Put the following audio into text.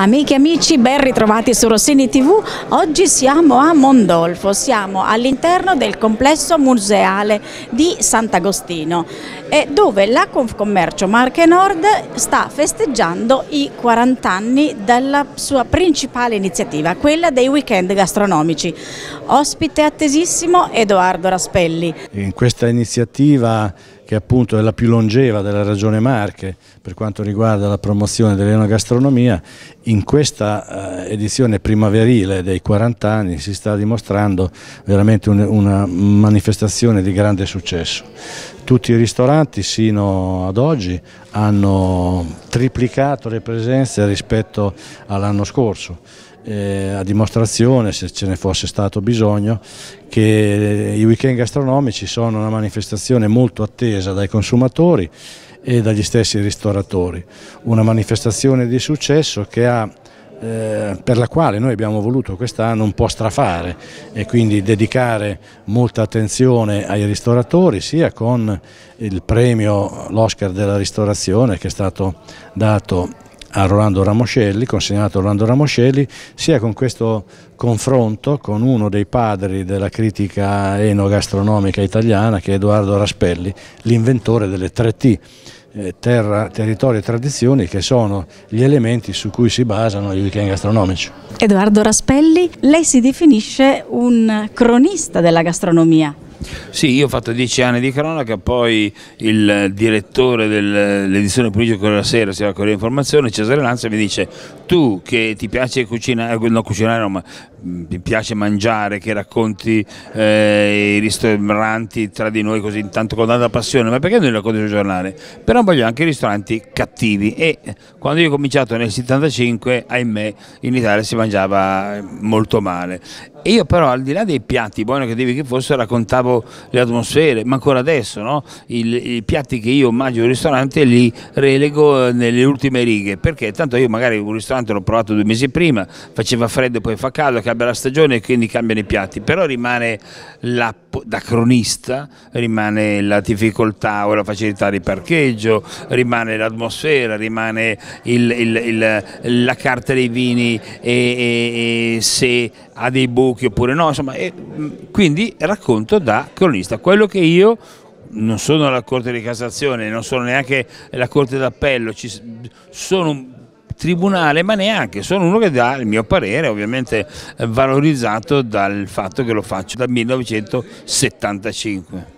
Amiche e amici, ben ritrovati su Rossini TV. Oggi siamo a Mondolfo, siamo all'interno del complesso museale di Sant'Agostino dove la Confcommercio Marche Nord sta festeggiando i 40 anni della sua principale iniziativa, quella dei weekend gastronomici. Ospite attesissimo Edoardo Raspelli. In questa iniziativa che appunto è la più longeva della Regione Marche per quanto riguarda la promozione dell'enogastronomia, in questa eh, edizione primaverile dei 40 anni si sta dimostrando veramente una manifestazione di grande successo. Tutti i ristoranti sino ad oggi hanno triplicato le presenze rispetto all'anno scorso eh, a dimostrazione, se ce ne fosse stato bisogno, che i weekend gastronomici sono una manifestazione molto attesa dai consumatori e dagli stessi ristoratori, una manifestazione di successo che ha eh, per la quale noi abbiamo voluto quest'anno un po' strafare e quindi dedicare molta attenzione ai ristoratori sia con il premio, l'Oscar della ristorazione che è stato dato a Rolando Ramoscelli, consegnato a Rolando Ramoscelli, sia con questo confronto con uno dei padri della critica enogastronomica italiana che è Edoardo Raspelli, l'inventore delle 3T, eh, terra, territorio e tradizioni che sono gli elementi su cui si basano i weekend gastronomici. Edoardo Raspelli, lei si definisce un cronista della gastronomia. Sì, io ho fatto dieci anni di cronaca, poi il direttore dell'edizione Pomeriggio Corriere la Sera, si va a Corriere Informazione, Cesare Lanza, mi dice tu che ti piace cucinare, eh, no cucinare no, ma mm, ti piace mangiare, che racconti eh, i ristoranti tra di noi così intanto con tanta passione, ma perché non li racconti sul giornale? Però voglio anche i ristoranti cattivi e quando io ho cominciato nel 75, ahimè, in Italia si mangiava molto male e io però al di là dei piatti, buono che devi che fosse, raccontavo le atmosfere, ma ancora adesso no? I, I, piatti che io mangio al ristorante li relego eh, nelle ultime righe, perché tanto io magari un ristorante l'ho provato due mesi prima, faceva freddo, e poi fa caldo, cambia la stagione e quindi cambiano i piatti, però rimane la da cronista rimane la difficoltà o la facilità di parcheggio, rimane l'atmosfera, rimane il, il, il, la carta dei vini e, e, e se ha dei buchi oppure no, insomma, e, mm, quindi racconto da cronista quello che io non sono la Corte di Cassazione, non sono neanche la Corte d'Appello, sono un tribunale, ma neanche, sono uno che dà il mio parere, ovviamente eh, valorizzato dal fatto che lo faccio dal 1975.